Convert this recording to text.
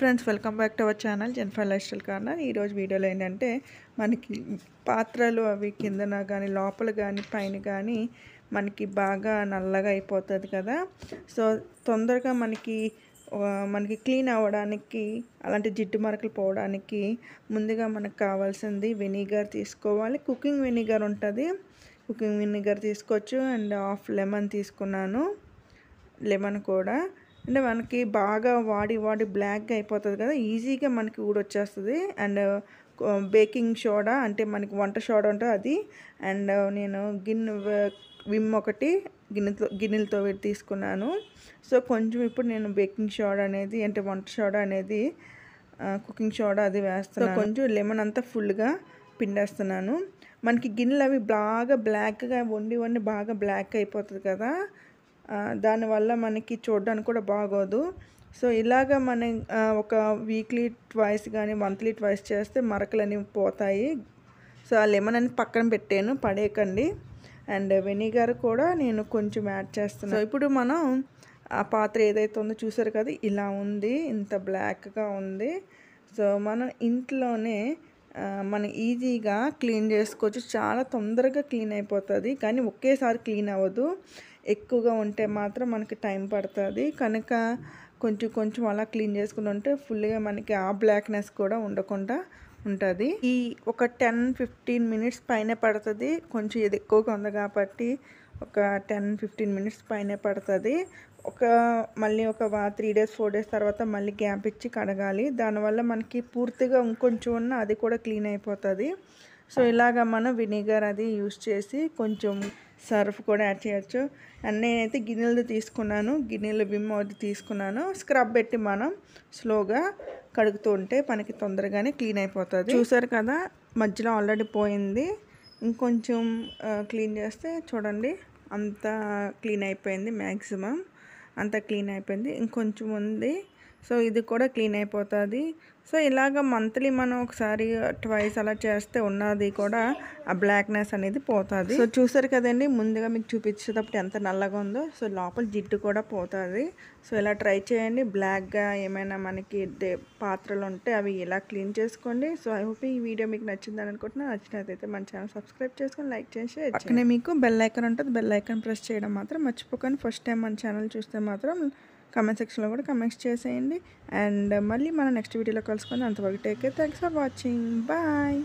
friends welcome back to our channel Jennifer lifestyle corner ఈరోజు వీడియోలో ఏంటంటే మనకి పాత్రలు అవి కిందన కానీ లోపల కానీ పైన కానీ మనకి బాగా నల్లగా అయిపోతుంది కదా సో తొందరగా మనకి మనకి క్లీన్ అవ్వడానికి అలాంటి జిడ్డు మరకలు పోవడానికి ముందుగా మనకు కావాల్సింది వెనిగర్ తీసుకోవాలి కుకింగ్ వెనిగర్ ఉంటుంది కుకింగ్ వెనిగర్ తీసుకోవచ్చు అండ్ హాఫ్ లెమన్ తీసుకున్నాను లెమన్ కూడా అంటే మనకి బాగా వాడి వాడి బ్లాక్గా అయిపోతుంది కదా ఈజీగా మనకి ఊడొచ్చేస్తుంది అండ్ బేకింగ్ సోడా అంటే మనకి వంట సోడా ఉంటుంది అది అండ్ నేను గిన్నె విమ్ ఒకటి గిన్నెతో గిన్నెలతో తీసుకున్నాను సో కొంచెం ఇప్పుడు నేను బేకింగ్ సోడా అనేది అంటే వంట సోడా అనేది కుకింగ్ సోడా అది వేస్తాను కొంచెం లెమన్ అంతా ఫుల్గా పిండేస్తున్నాను మనకి గిన్నెలు అవి బాగా బ్లాక్గా వండి వండి బాగా బ్లాక్ అయిపోతుంది కదా దానివల్ల మనకి చూడడానికి కూడా బాగోదు సో ఇలాగ మనం ఒక వీక్లీ ట్వైస్ కానీ మంత్లీ ట్వైస్ చేస్తే మరకలు అనేవి పోతాయి సో ఆ లెమన్ అని పక్కన పెట్టాను పడేయకండి అండ్ వెనిగర్ కూడా నేను కొంచెం యాడ్ చేస్తాను సో ఇప్పుడు మనం ఆ పాత్ర ఏదైతే ఉందో చూసారు కదా ఇలా ఉంది ఇంత బ్లాక్గా ఉంది సో మనం ఇంట్లోనే మనం ఈజీగా క్లీన్ చేసుకోవచ్చు చాలా తొందరగా క్లీన్ అయిపోతుంది కానీ ఒకేసారి క్లీన్ అవ్వదు ఎక్కువగా ఉంటే మాత్రం మనకి టైం పడుతుంది కనుక కొంచెం కొంచెం అలా క్లీన్ చేసుకుని ఉంటే ఫుల్గా మనకి ఆ బ్లాక్నెస్ కూడా ఉండకుండా ఉంటుంది ఈ ఒక టెన్ ఫిఫ్టీన్ మినిట్స్ పైన పడుతుంది కొంచెం ఇది ఎక్కువగా ఉంది కాబట్టి ఒక టెన్ ఫిఫ్టీన్ మినిట్స్ పైన పడుతుంది ఒక మళ్ళీ ఒక త్రీ డేస్ ఫోర్ డేస్ తర్వాత మళ్ళీ గ్యాప్ ఇచ్చి కడగాలి దానివల్ల మనకి పూర్తిగా ఇంకొంచెం ఉన్న అది కూడా క్లీన్ అయిపోతుంది సో ఇలాగ మనం వినిగర్ అది యూస్ చేసి కొంచెం సర్ఫ్ కూడా యాడ్ చేయొచ్చు అండ్ నేనైతే గిన్నెలది తీసుకున్నాను గిన్నెలు విమ్ అది తీసుకున్నాను స్క్రబ్ పెట్టి మనం స్లోగా కడుగుతూ ఉంటే మనకి తొందరగానే క్లీన్ అయిపోతుంది చూసారు కదా మధ్యలో ఆల్రెడీ పోయింది ఇంకొంచెం క్లీన్ చేస్తే చూడండి అంతా క్లీన్ అయిపోయింది మ్యాక్సిమం అంత క్లీన్ అయిపోయింది ఇంకొంచెం ఉంది సో ఇది కూడా క్లీన్ అయిపోతుంది సో ఇలాగ మంత్లీ మనం ఒకసారి ట్వైస్ అలా చేస్తే ఉన్నది కూడా ఆ బ్లాక్నెస్ అనేది పోతుంది సో చూసారు కదండి ముందుగా మీకు చూపించేటప్పుడు ఎంత నల్లగా ఉందో సో లోపల జిడ్డు కూడా పోతుంది సో ఇలా ట్రై చేయండి బ్లాక్గా ఏమైనా మనకి పాత్రలు ఉంటే అవి ఇలా క్లీన్ చేసుకోండి సో ఐ హోప్ ఈ వీడియో మీకు నచ్చిందని అనుకుంటున్నాను నచ్చినట్లయితే మన ఛానల్ సబ్స్క్రైబ్ చేసుకొని లైక్ చేసి అక్కడే మీకు బెల్ ఉంటుంది బెల్ ఐకాన్ ప్రెస్ చేయడం మాత్రం మర్చిపోకండి ఫస్ట్ టైం మన ఛానల్ చూస్తే మాత్రం కమెంట్ సెక్షన్లో కూడా కమెంట్స్ చేసేయండి అండ్ మళ్ళీ మనం నెక్స్ట్ వీడియోలో కలుసుకుందాం అంతవరకు take care thanks for watching bye